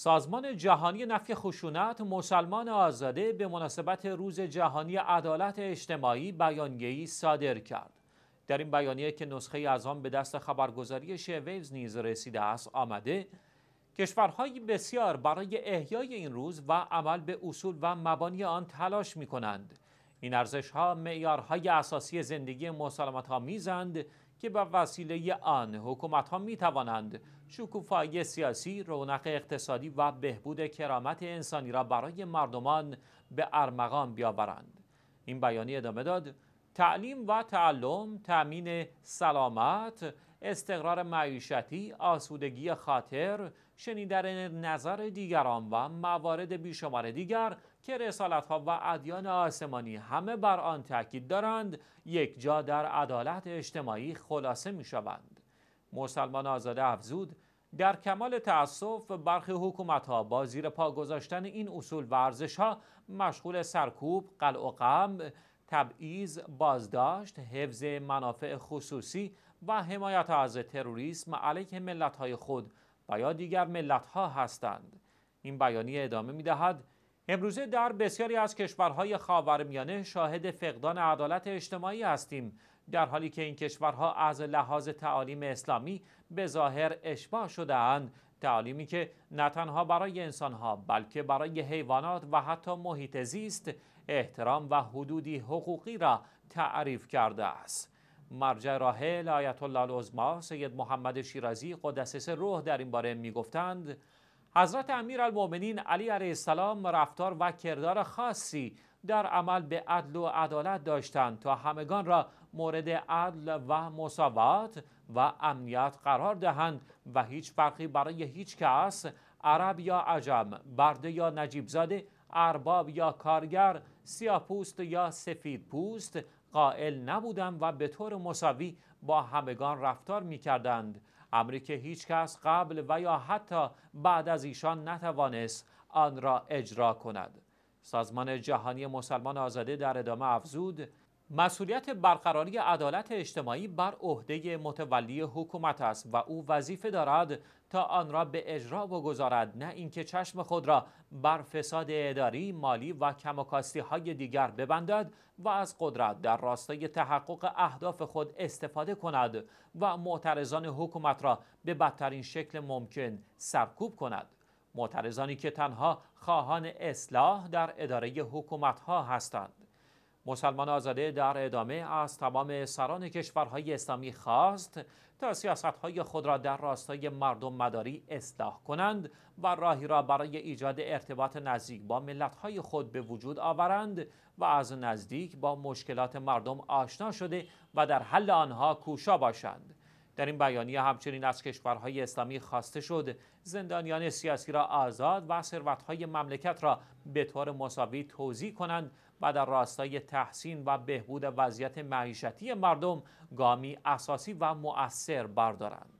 سازمان جهانی نفی خشونت مسلمان آزاده به مناسبت روز جهانی عدالت اجتماعی بیانیه‌ای صادر کرد. در این بیانیه که نسخه از آن به دست خبرگزاری شویوز نیز رسیده است آمده کشورهای بسیار برای احیای این روز و عمل به اصول و مبانی آن تلاش می کنند. این ارزش ها معیارهای اساسی زندگی مسلمت ها میزند که به وسیله آن حکومت ها می توانند شکوفایی سیاسی، رونق اقتصادی و بهبود کرامت انسانی را برای مردمان به ارمغان بیاورند. این بیانی ادامه داد تعلیم و تعلم، تأمین سلامت، استقرار معیشتی، آسودگی خاطر، شنیدن نظر دیگران و موارد بیشمار دیگر که رسالت ها و ادیان آسمانی همه بر آن تاکید دارند یک جا در عدالت اجتماعی خلاصه می شوند مسلمان آزاده افزود در کمال تأسف برخی حکومت ها با زیر پا گذاشتن این اصول و ها مشغول سرکوب، قلع و قم، تبعیض، بازداشت، حفظ منافع خصوصی و حمایت از تروریسم علیه ملت های خود و یا دیگر ملت ها هستند. این بیانیه ادامه می دهد امروزه در بسیاری از کشورهای خاورمیانه شاهد فقدان عدالت اجتماعی هستیم در حالی که این کشورها از لحاظ تعالیم اسلامی به ظاهر اشباع شدهاند تعالیمی که نه تنها برای انسانها بلکه برای حیوانات و حتی محیط زیست احترام و حدودی حقوقی را تعریف کرده است مرجع راحل آیت الله العظما سید محمد شیرازی قدس روح در این باره میگفتند حضرت امیر المومنین علی علیه السلام رفتار و کردار خاصی در عمل به عدل و عدالت داشتند تا همگان را مورد عدل و مساوات و امنیت قرار دهند و هیچ فرقی برای هیچ کس عرب یا عجم، برده یا نجیبزاده، ارباب یا کارگر، سیاپوست یا سفیدپوست قائل نبودند و به طور مساوی با همگان رفتار می کردند. امری که هیچ کس قبل و یا حتی بعد از ایشان نتوانست آن را اجرا کند سازمان جهانی مسلمان آزاده در ادامه افزود مسئولیت برقراری عدالت اجتماعی بر عهده متولی حکومت است و او وظیفه دارد تا آن را به اجرا بگذارد نه اینکه چشم خود را بر فساد اداری مالی و کمکاستی های دیگر ببندد و از قدرت در راستای تحقق اهداف خود استفاده کند و معترضان حکومت را به بدترین شکل ممکن سرکوب کند معترضانی که تنها خواهان اصلاح در اداره حکومت ها هستند مسلمان آزاده در ادامه از تمام سران کشورهای اسلامی خواست تا سیاستهای خود را در راستای مردم مداری اصلاح کنند و راهی را برای ایجاد ارتباط نزدیک با ملتهای خود به وجود آورند و از نزدیک با مشکلات مردم آشنا شده و در حل آنها کوشا باشند در این بیانیه همچنین از کشورهای اسلامی خواسته شد زندانیان سیاسی را آزاد و ثروتهای مملکت را به طور مساوی توضیح کنند و در راستای تحسین و بهبود وضعیت معیشتی مردم گامی اساسی و مؤثر بردارند